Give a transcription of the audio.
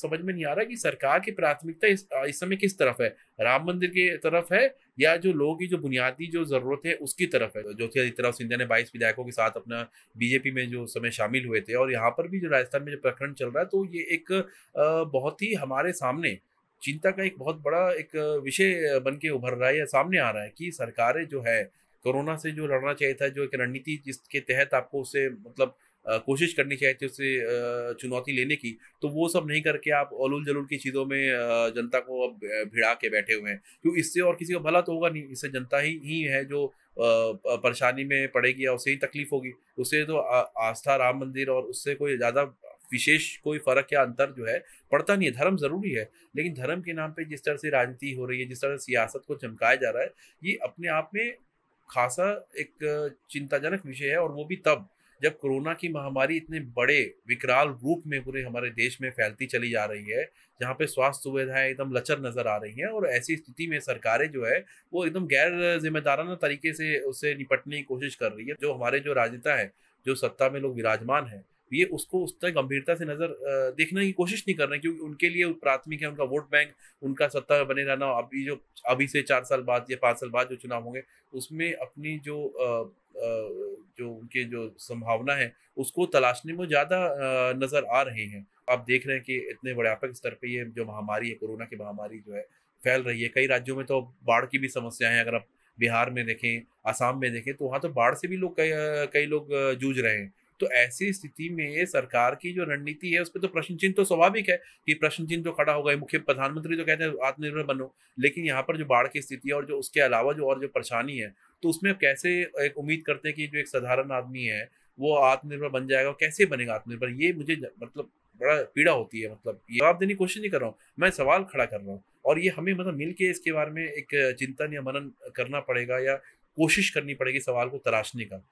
समझ में नहीं आ रहा कि सरकार की प्राथमिकता इस, इस समय किस तरफ है राम मंदिर की तरफ है या जो लोगों की जो बुनियादी जो जरूरत है उसकी तरफ है ज्योतिरादित्य राव सिंधिया ने बाईस विधायकों के साथ अपना बीजेपी में जो समय शामिल हुए थे और यहाँ पर भी जो राजस्थान में जो प्रकरण चल रहा है तो ये एक बहुत ही हमारे सामने चिंता का एक बहुत बड़ा एक विषय बन के उभर रहा है या सामने आ रहा है कि सरकारें जो है कोरोना से जो लड़ना चाहिए था जो एक रणनीति जिसके तहत आपको उसे मतलब कोशिश करनी चाहिए उससे चुनौती लेने की तो वो सब नहीं करके आप अलूल जलूल की चीज़ों में जनता को अब भिड़ा के बैठे हुए हैं क्यों इससे और किसी का भला तो होगा नहीं इससे जनता ही ही है जो परेशानी में पड़ेगी या उसे ही तकलीफ होगी उससे तो आस्था राम मंदिर और उससे कोई ज़्यादा विशेष कोई फर्क या अंतर जो है पड़ता नहीं है धर्म जरूरी है लेकिन धर्म के नाम पे जिस तरह से राजनीति हो रही है जिस तरह से सियासत को चमकाया जा रहा है ये अपने आप में खासा एक चिंताजनक विषय है और वो भी तब जब कोरोना की महामारी इतने बड़े विकराल रूप में पूरे हमारे देश में फैलती चली जा रही है जहाँ पे स्वास्थ्य सुविधाएं एकदम लचर नजर आ रही हैं और ऐसी स्थिति में सरकारें जो है वो एकदम गैर जिम्मेदाराना तरीके से उससे निपटने की कोशिश कर रही है जो हमारे जो राजनेता है जो सत्ता में लोग विराजमान है ये उसको उस तक गंभीरता से नजर देखने की कोशिश नहीं कर रहे क्योंकि उनके लिए प्राथमिक है उनका वोट बैंक उनका सत्ता बने रहना अभी जो अभी से चार साल बाद या पाँच साल बाद जो चुनाव होंगे उसमें अपनी जो जो उनके जो संभावना है उसको तलाशने में ज़्यादा नज़र आ रहे हैं आप देख रहे हैं कि इतने व्यापक स्तर पर ये जो महामारी है कोरोना की महामारी जो है फैल रही है कई राज्यों में तो बाढ़ की भी समस्या है अगर आप बिहार में देखें आसाम में देखें तो वहाँ तो बाढ़ से भी लोग कई कई लोग जूझ रहे हैं तो ऐसी स्थिति में सरकार की जो रणनीति है उस पर तो प्रश्न चिन्ह तो स्वाभाविक है कि प्रश्न चिन्ह तो खड़ा होगा मुख्य प्रधानमंत्री तो कहते हैं आत्मनिर्भर बनो लेकिन यहाँ पर जो बाढ़ की स्थिति है और जो उसके अलावा जो और जो परेशानी है तो उसमें कैसे एक उम्मीद करते हैं कि जो एक साधारण आदमी है वो आत्मनिर्भर बन जाएगा कैसे बनेगा आत्मनिर्भर ये मुझे मतलब बड़ा पीड़ा होती है मतलब ये जवाब देने की कोशिश नहीं कर रहा हूँ मैं सवाल खड़ा कर रहा हूँ और ये हमें मतलब मिल के इसके बारे में एक चिंतन या मनन करना पड़ेगा या कोशिश करनी पड़ेगी सवाल को तराशने का